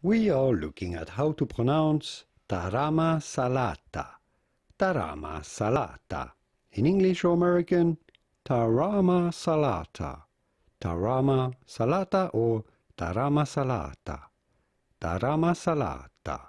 We are looking at how to pronounce tarama salata, tarama salata. In English or American, tarama salata, tarama salata or tarama salata, tarama salata.